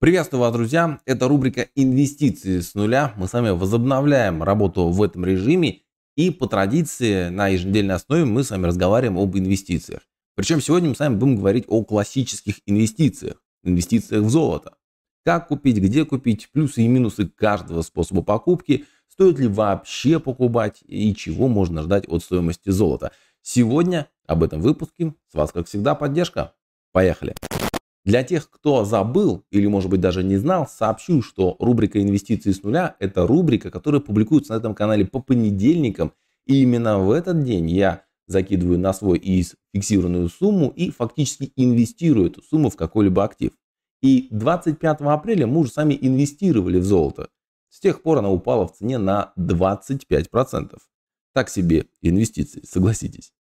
Приветствую вас, друзья! Это рубрика «Инвестиции с нуля». Мы с вами возобновляем работу в этом режиме и по традиции на еженедельной основе мы с вами разговариваем об инвестициях. Причем сегодня мы с вами будем говорить о классических инвестициях, инвестициях в золото. Как купить, где купить, плюсы и минусы каждого способа покупки, стоит ли вообще покупать и чего можно ждать от стоимости золота. Сегодня об этом выпуске с вас, как всегда, поддержка. Поехали! Для тех, кто забыл или, может быть, даже не знал, сообщу, что рубрика «Инвестиции с нуля» – это рубрика, которая публикуется на этом канале по понедельникам. И именно в этот день я закидываю на свой ИИС фиксированную сумму и фактически инвестирую эту сумму в какой-либо актив. И 25 апреля мы уже сами инвестировали в золото. С тех пор она упала в цене на 25%. Так себе инвестиции, согласитесь.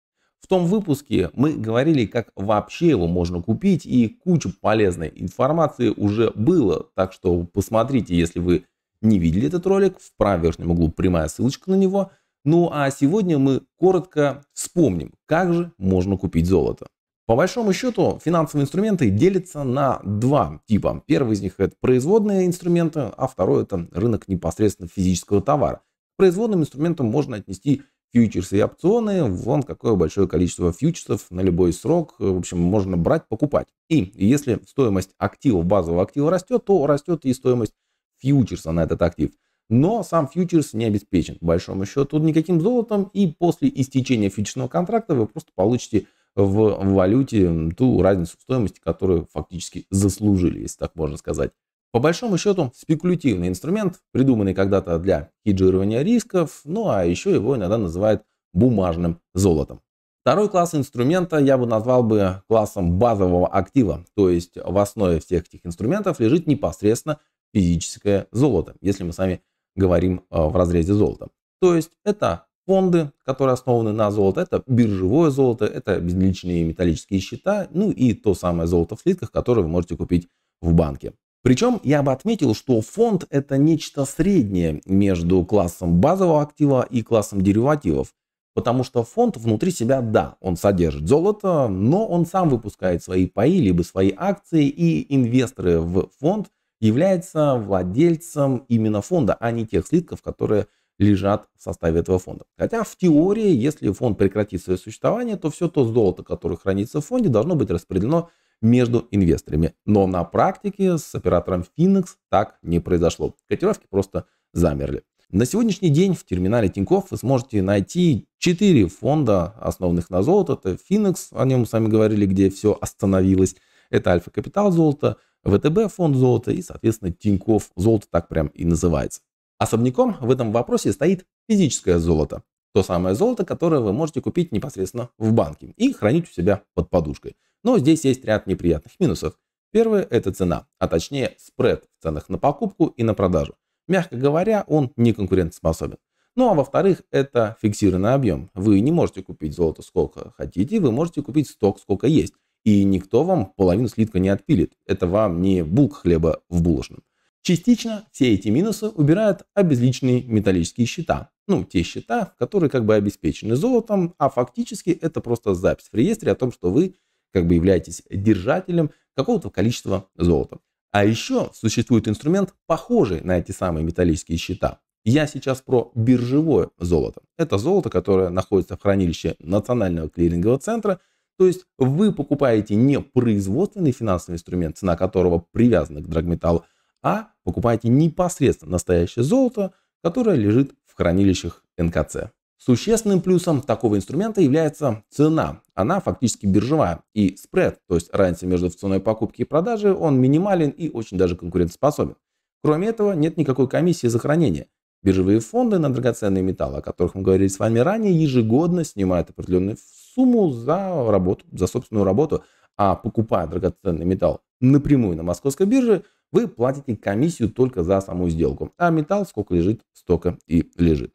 В том выпуске мы говорили, как вообще его можно купить, и куча полезной информации уже было, так что посмотрите, если вы не видели этот ролик, в правом верхнем углу прямая ссылочка на него. Ну а сегодня мы коротко вспомним, как же можно купить золото. По большому счету финансовые инструменты делятся на два типа. Первый из них это производные инструменты, а второй это рынок непосредственно физического товара. К производным инструментам можно отнести фьючерсы и опционы. Вон какое большое количество фьючерсов на любой срок. Э, в общем, можно брать, покупать. И если стоимость активов, базового актива растет, то растет и стоимость фьючерса на этот актив. Но сам фьючерс не обеспечен, по большому счету, никаким золотом. И после истечения фьючерсного контракта вы просто получите в валюте ту разницу в стоимости, которую фактически заслужили, если так можно сказать. По большому счету, спекулятивный инструмент, придуманный когда-то для хеджирования рисков, ну а еще его иногда называют бумажным золотом. Второй класс инструмента я бы назвал бы классом базового актива, то есть в основе всех этих инструментов лежит непосредственно физическое золото, если мы с вами говорим э, в разрезе золота. То есть это фонды, которые основаны на золото, это биржевое золото, это безличные металлические счета, ну и то самое золото в слитках, которое вы можете купить в банке. Причем я бы отметил, что фонд это нечто среднее между классом базового актива и классом деривативов, потому что фонд внутри себя, да, он содержит золото, но он сам выпускает свои паи, либо свои акции, и инвесторы в фонд являются владельцем именно фонда, а не тех слитков, которые лежат в составе этого фонда. Хотя в теории, если фонд прекратит свое существование, то все то золото, которое хранится в фонде, должно быть распределено между инвесторами. Но на практике с оператором Phoenix так не произошло. Котировки просто замерли. На сегодняшний день в терминале Тинькофф вы сможете найти 4 фонда, основанных на золото. Это Phoenix, о нем сами говорили, где все остановилось. Это Альфа Капитал золото, ВТБ фонд золота и, соответственно, Тинькофф золото так прям и называется. Особняком в этом вопросе стоит физическое золото. То самое золото, которое вы можете купить непосредственно в банке и хранить у себя под подушкой. Но здесь есть ряд неприятных минусов. Первое – это цена, а точнее спред в ценах на покупку и на продажу. Мягко говоря, он не конкурентоспособен. Ну а во-вторых, это фиксированный объем. Вы не можете купить золото сколько хотите, вы можете купить сток сколько есть. И никто вам половину слитка не отпилит. Это вам не булк хлеба в булочном. Частично все эти минусы убирают обезличенные металлические счета. Ну, те счета, которые как бы обеспечены золотом, а фактически это просто запись в реестре о том, что вы как бы являетесь держателем какого-то количества золота. А еще существует инструмент, похожий на эти самые металлические счета. Я сейчас про биржевое золото. Это золото, которое находится в хранилище Национального клирингового центра. То есть вы покупаете не производственный финансовый инструмент, цена которого привязана к драгметаллу, а покупаете непосредственно настоящее золото, которое лежит в хранилищах НКЦ. Существенным плюсом такого инструмента является цена. Она фактически биржевая. И спред, то есть разница между ценой покупки и продажи, он минимален и очень даже конкурентоспособен. Кроме этого, нет никакой комиссии за хранение. Биржевые фонды на драгоценные металлы, о которых мы говорили с вами ранее, ежегодно снимают определенную сумму за работу, за собственную работу, а покупая драгоценный металл напрямую на московской бирже, вы платите комиссию только за саму сделку, а металл сколько лежит, столько и лежит.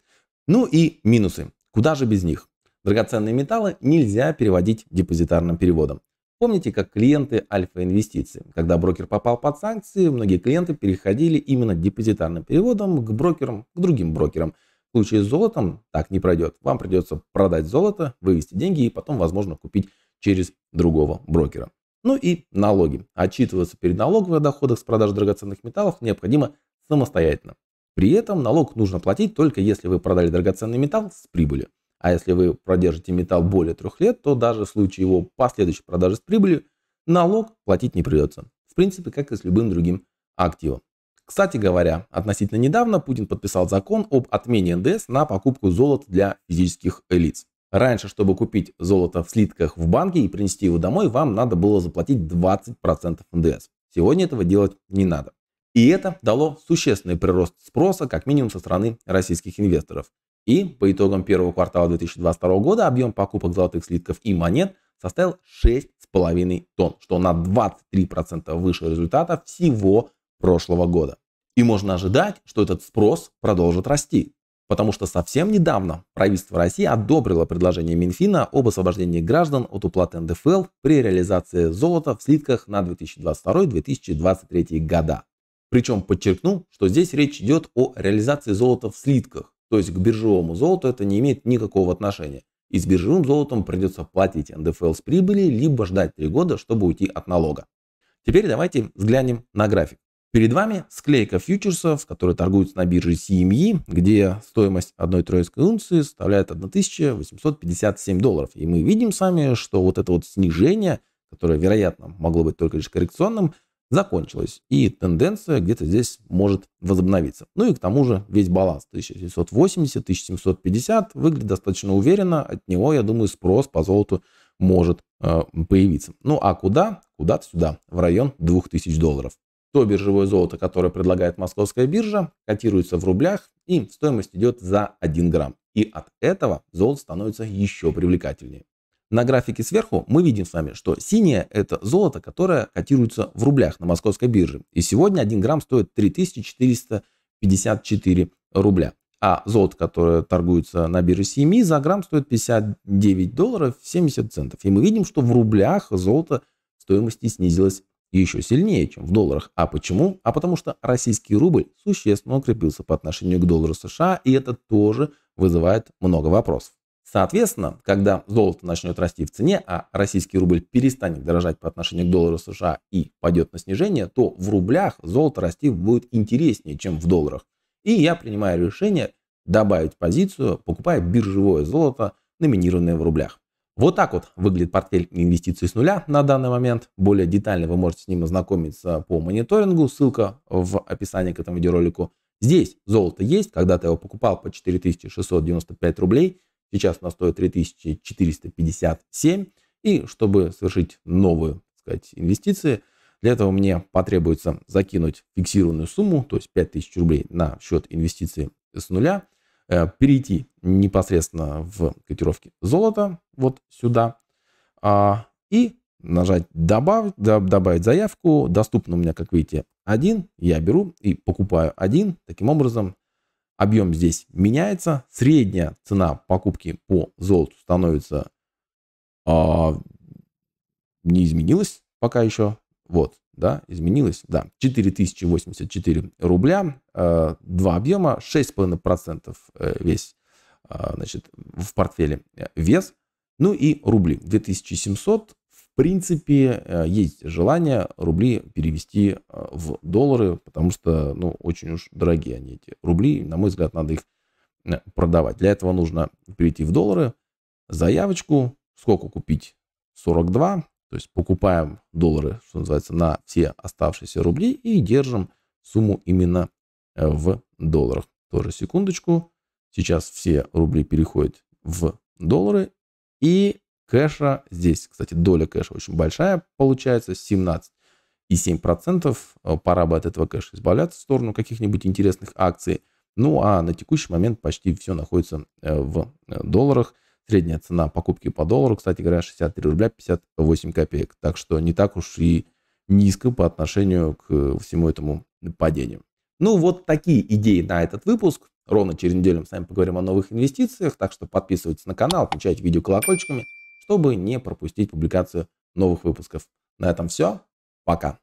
Ну и минусы. Куда же без них? Драгоценные металлы нельзя переводить депозитарным переводом. Помните, как клиенты альфа-инвестиции? Когда брокер попал под санкции, многие клиенты переходили именно депозитарным переводом к брокерам, к другим брокерам. В случае с золотом так не пройдет. Вам придется продать золото, вывести деньги и потом, возможно, купить через другого брокера. Ну и налоги. Отчитываться перед налоговой о доходах с продажи драгоценных металлов необходимо самостоятельно. При этом налог нужно платить только если вы продали драгоценный металл с прибылью. А если вы продержите металл более трех лет, то даже в случае его последующей продажи с прибылью налог платить не придется. В принципе, как и с любым другим активом. Кстати говоря, относительно недавно Путин подписал закон об отмене НДС на покупку золота для физических лиц. Раньше, чтобы купить золото в слитках в банке и принести его домой, вам надо было заплатить 20% НДС. Сегодня этого делать не надо. И это дало существенный прирост спроса как минимум со стороны российских инвесторов. И по итогам первого квартала 2022 года объем покупок золотых слитков и монет составил 6,5 тонн, что на 23% выше результата всего прошлого года. И можно ожидать, что этот спрос продолжит расти, потому что совсем недавно правительство России одобрило предложение Минфина об освобождении граждан от уплаты НДФЛ при реализации золота в слитках на 2022-2023 года. Причем подчеркну, что здесь речь идет о реализации золота в слитках, то есть к биржевому золоту это не имеет никакого отношения. И с биржевым золотом придется платить НДФЛ с прибыли, либо ждать 3 года, чтобы уйти от налога. Теперь давайте взглянем на график. Перед вами склейка фьючерсов, которые торгуются на бирже CME, эм где стоимость одной тройской унции составляет 1857 долларов. И мы видим сами, что вот это вот снижение, которое, вероятно, могло быть только лишь коррекционным, закончилась. И тенденция где-то здесь может возобновиться. Ну и к тому же весь баланс 1780-1750 выглядит достаточно уверенно. От него, я думаю, спрос по золоту может э, появиться. Ну а куда? Куда-то сюда, в район 2000 долларов. То биржевое золото, которое предлагает московская биржа, котируется в рублях и стоимость идет за 1 грамм. И от этого золото становится еще привлекательнее. На графике сверху мы видим с вами, что синее – это золото, которое котируется в рублях на московской бирже. И сегодня 1 грамм стоит 3454 рубля. А золото, которое торгуется на бирже СМИ, за грамм стоит 59 долларов 70 центов. И мы видим, что в рублях золото стоимости снизилось еще сильнее, чем в долларах. А почему? А потому что российский рубль существенно укрепился по отношению к доллару США, и это тоже вызывает много вопросов. Соответственно, когда золото начнет расти в цене, а российский рубль перестанет дорожать по отношению к доллару США и пойдет на снижение, то в рублях золото расти будет интереснее, чем в долларах. И я принимаю решение добавить позицию, покупая биржевое золото, номинированное в рублях. Вот так вот выглядит портфель инвестиций с нуля на данный момент. Более детально вы можете с ним ознакомиться по мониторингу, ссылка в описании к этому видеоролику. Здесь золото есть, когда-то его покупал по 4695 рублей, Сейчас она стоит 3457. И чтобы совершить новые так сказать, инвестиции, для этого мне потребуется закинуть фиксированную сумму, то есть 5000 рублей на счет инвестиций с нуля, э, перейти непосредственно в котировки золота, вот сюда, а, и нажать добавить, добавить заявку. Доступно у меня, как видите, один. Я беру и покупаю один. Таким образом, объем здесь меняется. Средняя цена покупки по золоту становится а, не изменилась пока еще. Вот, да, изменилась, да, 4084 рубля, э, два объема, 6,5% э, весь, э, значит, в портфеле э, вес, ну и рубли, 2700, принципе, э, есть желание рубли перевести э, в доллары, потому что, ну, очень уж дорогие они эти рубли. На мой взгляд, надо их э, продавать. Для этого нужно перейти в доллары, заявочку, сколько купить? 42, то есть покупаем доллары, что называется, на все оставшиеся рубли и держим сумму именно в долларах. Тоже секундочку. Сейчас все рубли переходят в доллары. И кэша. Здесь, кстати, доля кэша очень большая получается, 17 и 7%. Э, пора бы от этого кэша избавляться в сторону каких-нибудь интересных акций. Ну а на текущий момент почти все находится э, в э, долларах. Средняя цена покупки по доллару, кстати говоря, 63 рубля 58 копеек. Так что не так уж и низко по отношению к всему этому падению. Ну вот такие идеи на этот выпуск. Ровно через неделю мы с вами поговорим о новых инвестициях. Так что подписывайтесь на канал, включайте видео колокольчиками чтобы не пропустить публикацию новых выпусков. На этом все. Пока.